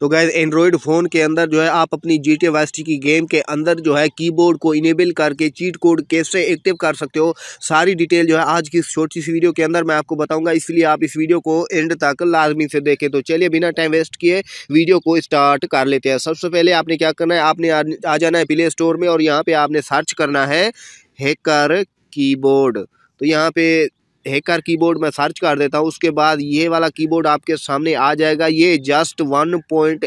तो guys Android phone के अंदर जो है आप अपनी जी टी वाइस की गेम के अंदर जो है कीबोर्ड को इनेबल करके चीट कोड कैसे एक्टिव कर सकते हो सारी डिटेल जो है आज की छोटी सी वीडियो के अंदर मैं आपको बताऊंगा इसलिए आप इस वीडियो को एंड तक लाजमी से देखें तो चलिए बिना टाइम वेस्ट किए वीडियो को स्टार्ट कर लेते हैं सबसे पहले आपने क्या करना है आपने आ जाना है प्ले स्टोर में और यहाँ पर आपने सर्च करना है हैकर कीबोर्ड तो यहाँ पे हैकर कीबोर्ड में सर्च कर देता हूँ उसके बाद ये वाला कीबोर्ड आपके सामने आ जाएगा ये जस्ट 1.8 पॉइंट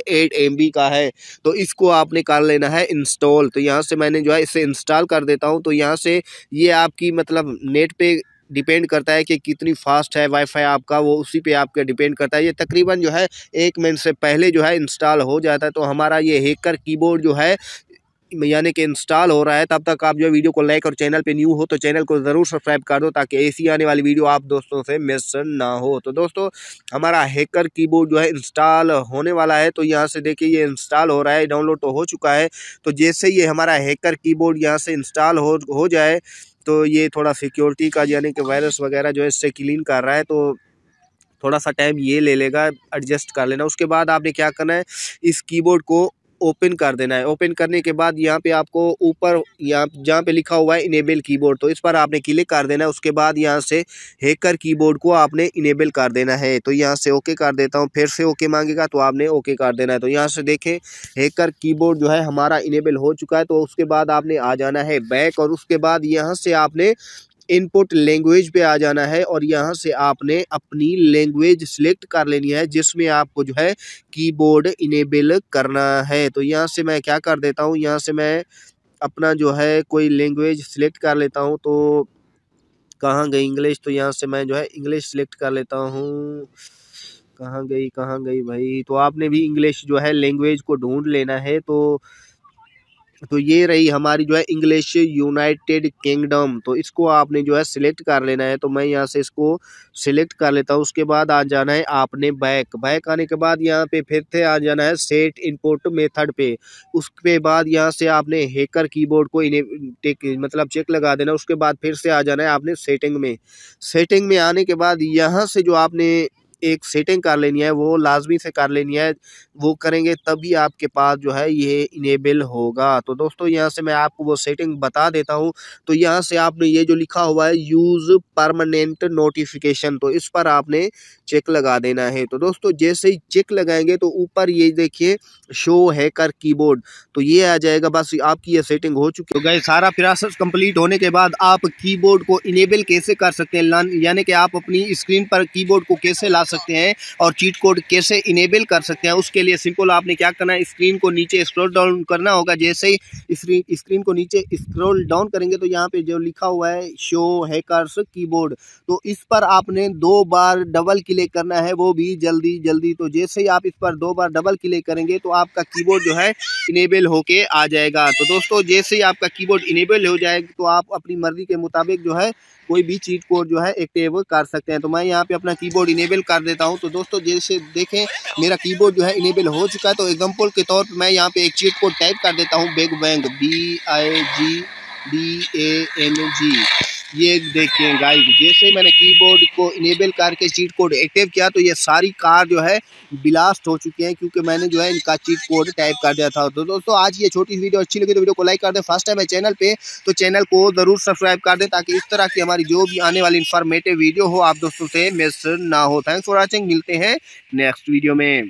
का है तो इसको आपने कर लेना है इंस्टॉल तो यहाँ से मैंने जो है इसे इंस्टॉल कर देता हूँ तो यहाँ से ये आपकी मतलब नेट पे डिपेंड करता है कि कितनी फास्ट है वाईफाई आपका वो उसी पे आपके डिपेंड करता है ये तकरीबन जो है एक मिनट से पहले जो है इंस्टॉल हो जाता है तो हमारा ये हैकर कीबोर्ड जो है यानी कि इंस्टॉल हो रहा है तब तक आप जो वीडियो को लाइक और चैनल पे न्यू हो तो चैनल को ज़रूर सब्सक्राइब कर दो ताकि ऐसी आने वाली वीडियो आप दोस्तों से मिस ना हो तो दोस्तों हमारा हैकर कीबोर्ड जो है इंस्टॉल होने वाला है तो यहाँ से देखिए ये इंस्टॉल हो रहा है डाउनलोड तो हो चुका है तो जैसे ये हमारा हैकर कीबोर्ड यहाँ से इंस्टॉल हो हो जाए तो ये थोड़ा सिक्योरिटी का यानी कि वायरस वगैरह जो है इससे क्लीन कर रहा है तो थोड़ा सा टाइम ये ले लेगा एडजस्ट कर लेना उसके बाद आपने क्या करना है इस कीबोर्ड को ओपन कर देना है ओपन करने के बाद यहाँ पे आपको ऊपर यहाँ जहाँ पे लिखा हुआ है इनेबल कीबोर्ड तो इस पर आपने क्लिक कर देना है उसके बाद यहाँ से हैकर कीबोर्ड को आपने इनेबल कर देना है तो यहाँ से ओके कर देता हूँ फिर से ओके मांगेगा तो आपने ओके कर देना है तो यहाँ से देखें हैकर कीबोर्ड जो है हमारा इनेबल हो चुका है तो उसके बाद आपने आ जाना है बैक और उसके बाद यहाँ से आपने इनपुट लैंग्वेज पे आ जाना है और यहाँ से आपने अपनी लैंग्वेज सिलेक्ट कर लेनी है जिसमें आपको जो है कीबोर्ड इनेबल करना है तो यहाँ से मैं क्या कर देता हूँ यहाँ से मैं अपना जो है कोई लैंग्वेज सिलेक्ट कर लेता हूँ तो कहाँ गई इंग्लिश तो यहाँ से मैं जो है इंग्लिश सिलेक्ट कर लेता हूँ कहाँ गई कहाँ गई भाई तो आपने भी इंग्लिश जो है लैंग्वेज को ढूंढ लेना है तो तो ये रही हमारी जो है इंग्लिश यूनाइटेड किंगडम तो इसको आपने जो है सिलेक्ट कर लेना है तो मैं यहाँ से इसको सिलेक्ट कर लेता हूँ उसके बाद आ जाना है आपने बैक बैक आने के बाद यहाँ पे फिर से आ जाना है सेट इनपुट मेथड पे उसके बाद यहाँ से आपने हैकर कीबोर्ड को इन्हें मतलब चेक लगा देना उसके बाद फिर से आ जाना है आपने सेटिंग में सेटिंग में आने के बाद यहाँ से जो आपने एक सेटिंग कर लेनी है वो लाजमी से कर लेनी है वो करेंगे तभी आपके पास जो है ये इनेबल होगा तो दोस्तों यहाँ से मैं आपको वो सेटिंग बता देता हूँ तो यहाँ से आपने ये जो लिखा हुआ है यूज़ परमानेंट नोटिफिकेशन तो इस पर आपने चेक लगा देना है तो दोस्तों जैसे ही चेक लगाएंगे तो ऊपर ये देखिए शो है कर कीबोर्ड तो ये आ जाएगा बस आपकी ये सेटिंग हो चुकी है तो गए सारा प्रोसेस कंप्लीट होने के बाद आप कीबोर्ड को इनेबल कैसे कर सकते हैं यानी कि आप अपनी स्क्रीन पर कीबोर्ड को कैसे ला सकते हैं और चीट कोड कैसे इनेबल कर सकते हैं उसके लिए सिंपल आपने क्या करना है स्क्रीन को नीचे स्क्रॉल डाउन करना होगा जैसे ही स्क्रीन स्क्रीन को नीचे स्क्रॉल डाउन करेंगे तो यहाँ पे जो लिखा हुआ है शो हैकर्स कीबोर्ड तो इस पर आपने दो बार डबल क्लिक करना है वो भी जल्दी जल्दी तो जैसे ही आप इस पर दो बार डबल क्लिक करेंगे तो आपका कीबोर्ड जो है इनेबल होके आ जाएगा तो दोस्तों जैसे ही आपका कीबोर्ड इनेबल हो जाएगा तो आप अपनी मर्जी के मुताबिक जो है कोई भी चीट कोड जो है एक्टिव कर सकते हैं तो मैं यहाँ पे अपना कीबोर्ड इनेबल कर कर देता हूँ तो दोस्तों जैसे देखें मेरा कीबोर्ड जो है इनेबल हो चुका है तो एग्जाम्पल के तौर पर मैं यहाँ पे एक चीट कोड टाइप कर देता हूँ big bang B I G B A N G ये देखिए गाइस जैसे ही मैंने कीबोर्ड को इनेबल करके चीट कोड एक्टिव किया तो ये सारी कार जो है ब्लास्ट हो चुकी हैं क्योंकि मैंने जो है इनका चीट कोड टाइप कर दिया था तो दोस्तों आज ये छोटी वीडियो अच्छी लगी तो वीडियो को लाइक कर दें फर्स्ट टाइम है चैनल पे तो चैनल को ज़रूर सब्सक्राइब कर दें ताकि इस तरह की हमारी जो भी आने वाली इन्फॉर्मेटिव वीडियो हो आप दोस्तों से मिस ना हो थैंक्स फॉर वॉचिंग मिलते हैं नेक्स्ट वीडियो में